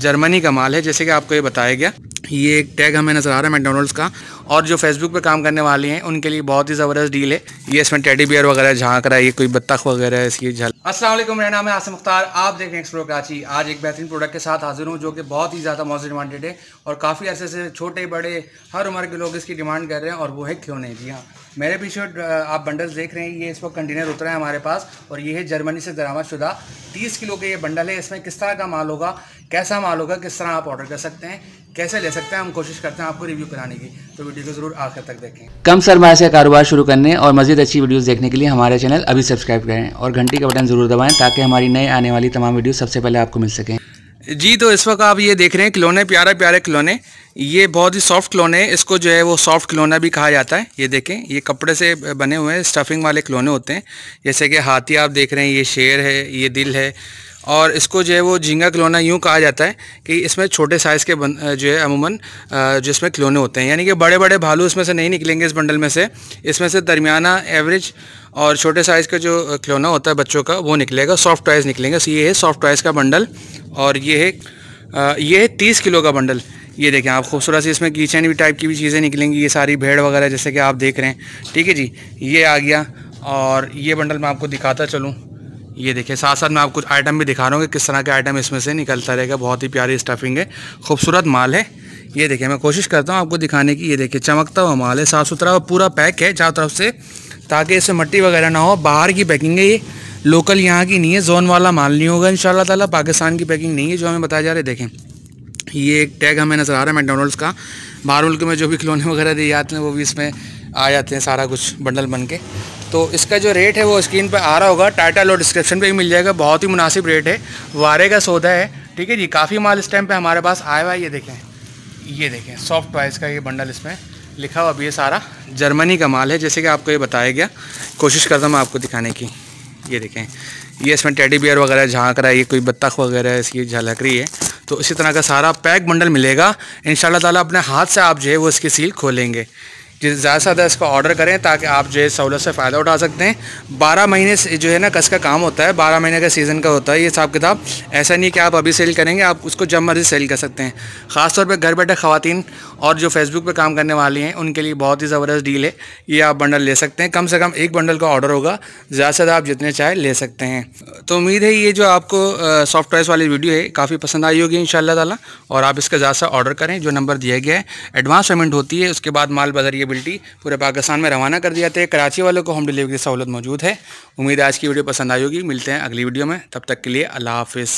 Germany का माल है जैसे कि आपको ये बताया गया ये एक टैग हमें नज़र आ रहा है मैकडोनल्ड्स का और जो फेसबुक पे काम करने वाले हैं उनके लिए बहुत ही ज़बरदस्त डील है ये इसमें टेडी बियर वगैरह झांक रहा है ये कोई बत्तख वगैरह है इसकी झल असल मेरा नाम है आसम मुख्तार आप देख रहे हैं एक्सप्लोर कराची आज एक बेहतरीन प्रोडक्ट के साथ हाजिर हूँ जो कि बहुत ही ज़्यादा मौजूद डिमांडेड है और काफ़ी अर्से से छोटे बड़े हर उम्र के लोग इसकी डिमांड कर रहे हैं और वो है नहीं जी हाँ मेरे पीछे आप बंडल्स देख रहे हैं ये इस वक्त कंटेनर उतरा है हमारे पास और ये है जर्मनी से दरामद शुदा तीस किलो के ये बंडल है इसमें किस तरह का माल होगा कैसा माल होगा किस तरह आप ऑर्डर कर सकते हैं कैसे ले सकते हैं हम कोशिश करते हैं आपको रिव्यू कराने की तो वीडियो को जरूर आखिर तक देखें कम सरमा से कारोबार शुरू करने और मजीद अच्छी वीडियोस देखने के लिए हमारे चैनल अभी सब्सक्राइब करें और घंटी का बटन जरूर दबाएं ताकि हमारी नई आने वाली तमाम वीडियो सबसे पहले आपको मिल सकें जी तो इस वक्त आप ये देख रहे हैं खिलौने प्यारे प्यारे खिलौने ये बहुत ही सॉफ्ट खिलौने हैं इसको जो है वो सॉफ्ट खिलौना भी कहा जाता है ये देखें ये कपड़े से बने हुए हैं स्टफिंग वाले खिलौने होते हैं जैसे कि हाथी आप देख रहे हैं ये शेर है ये दिल है और इसको जो है वो झींगा खिलौना यूँ कहा जाता है कि इसमें छोटे साइज़ के जो है अमूमन जिसमें खिलौने होते हैं यानी कि बड़े बड़े भालू इसमें से नहीं निकलेंगे इस बंडल में से इसमें से दरमियाना एवरेज और छोटे साइज़ का जो खिलौना होता है बच्चों का वो निकलेगा सॉफ्ट टॉयज़ निकलेंगे सो ये है सॉफ्ट टॉयज़ का बंडल और ये है ये है तीस किलो का बंडल ये देखें आप खूबसूरत सी इसमें कीचन भी टाइप की भी चीज़ें निकलेंगी ये सारी भेड़ वगैरह जैसे कि आप देख रहे हैं ठीक है जी ये आ गया और ये बंडल मैं आपको दिखाता चलूँ ये देखिए साथ साथ मैं आपको कुछ आइटम भी दिखा रहा हूँ कि किस तरह के आइटम इसमें से निकलता रहेगा बहुत ही प्यारी स्टफिंग है खूबसूरत माल है ये देखिए मैं कोशिश करता हूँ आपको दिखाने की ये देखिए चमकता हुआ माल है साफ़ सुथरा और पूरा पैक है चारों तरफ से ताकि इसमें मट्टी वगैरह ना हो बाहर की पैकिंग है ये लोकल यहाँ की नहीं है जोन वाला माल नहीं होगा इन ताला पाकिस्तान की पैकिंग नहीं है जो हमें बताया जा रहा है देखें ये एक टैग हमें नज़र आ रहा है मैकडोनल्ड्स का बाहर मुल्क में जो भी खिलौने वगैरह दिए जाते हैं वो भी इसमें आ जाते हैं सारा कुछ बंडल बन के तो इसका जो रेट है वो स्क्रीन पर आ रहा होगा टाइटल और डिस्क्रिप्शन पर भी मिल जाएगा बहुत ही मुनासिब रेट है वारे का सौदा है ठीक है जी काफ़ी माल इस टाइम पर हमारे पास आया हुआ है ये देखें ये देखें सॉफ्ट टॉयज़ का ये बंडल इसमें लिखा हुआ अब ये सारा जर्मनी का माल है जैसे कि आपको ये बताया गया कोशिश करता मैं आपको दिखाने की ये देखें ये इसमें टेडी बियर वगैरह झाँक रहा है ये कोई बत्तख वगैरह इसकी झलक रही है तो इसी तरह का सारा पैक बंडल मिलेगा इन ताला अपने हाथ से आप जो है वो इसकी सील खोलेंगे ज़्यादा से ज़्यादा इसका ऑर्डर करें ताकि आप जो है सहूलत से फ़ायदा उठा सकते हैं बारह महीने से जो है ना कस का काम होता है बारह महीने का सीज़न का होता है ये हिसाब किताब ऐसा नहीं कि आप अभी सेल करेंगे आप उसको जब मर्ज़ी सेल कर सकते हैं ख़ासतौर पर घर बैठे ख़वान और जो फेसबुक पर काम करने वाली हैं उनके लिए बहुत ही ज़बरदस्त डील है ये आप बंडल ले सकते हैं कम से कम एक बंडल का ऑर्डर होगा ज़्यादा से ज़्यादा आप जितने चाहे ले सकते हैं तो उम्मीद है ये जो आपको सॉफ्टवेयर वाली वीडियो है काफ़ी पसंद आई होगी इन शाला और आप इसका ज़्यादा ऑर्डर करें जो नंबर दिया गया है एडवांस पेमेंट होती है उसके बाद माल बाजार अवेलेबिलिटी पूरे पाकिस्तान में रवाना कर दिया जाते कराची वालों को होम डिलीवरी की सहूलत मौजूद है उम्मीद है आज की वीडियो पसंद आई होगी मिलते हैं अगली वीडियो में तब तक के लिए अल्लाह हाफिज़